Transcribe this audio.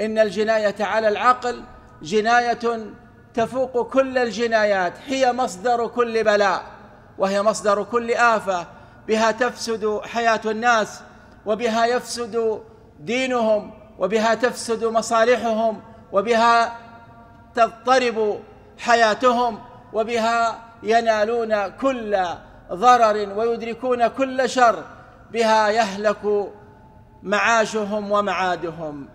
إن الجناية على العقل جناية تفوق كل الجنايات هي مصدر كل بلاء وهي مصدر كل آفة بها تفسد حياة الناس وبها يفسد دينهم وبها تفسد مصالحهم وبها تضطرب حياتهم وبها ينالون كل ضرر ويدركون كل شر بها يهلك معاشهم ومعادهم